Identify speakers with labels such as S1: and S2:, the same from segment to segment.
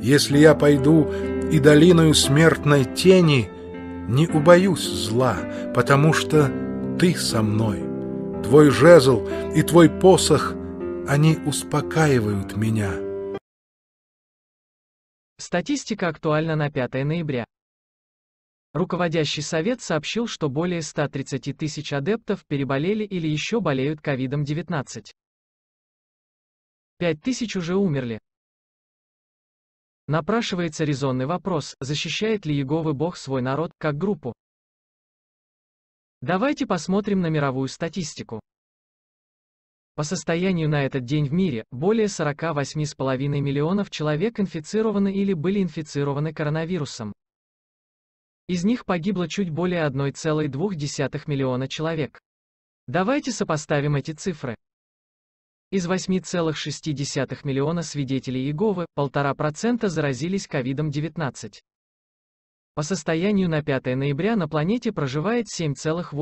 S1: Если я пойду и долиною смертной
S2: тени, не убоюсь зла, потому что ты со мной. Твой жезл и твой посох, они успокаивают
S1: меня.
S3: Статистика актуальна на 5 ноября. Руководящий совет сообщил, что более 130 тысяч адептов переболели или еще болеют COVID-19. 5 тысяч уже умерли. Напрашивается резонный вопрос, защищает ли Еговы Бог свой народ, как группу? Давайте посмотрим на мировую статистику. По состоянию на этот день в мире, более 48,5 миллионов человек инфицированы или были инфицированы коронавирусом. Из них погибло чуть более 1,2 миллиона человек. Давайте сопоставим эти цифры. Из 8,6 миллиона свидетелей Иеговы, 1,5% заразились COVID-19. По состоянию на 5 ноября на планете проживает 7,8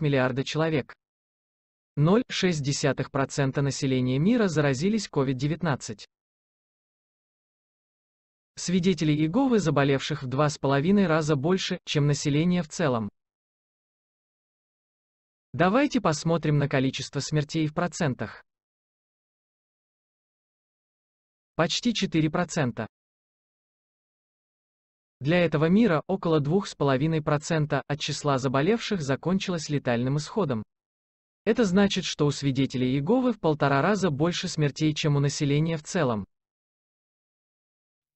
S3: миллиарда человек. 0,6% населения мира заразились COVID-19.
S1: Свидетели Иеговы, заболевших в 2,5 раза больше, чем население в целом. Давайте посмотрим на количество смертей в процентах. Почти 4%. Для этого
S3: мира около 2,5% от числа заболевших закончилось летальным исходом. Это значит, что у свидетелей Иеговы в полтора раза больше смертей, чем у населения в целом.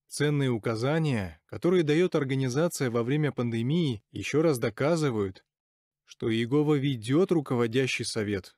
S3: Ценные указания, которые дает
S2: организация во время пандемии, еще раз доказывают, что Иегова ведет руководящий совет,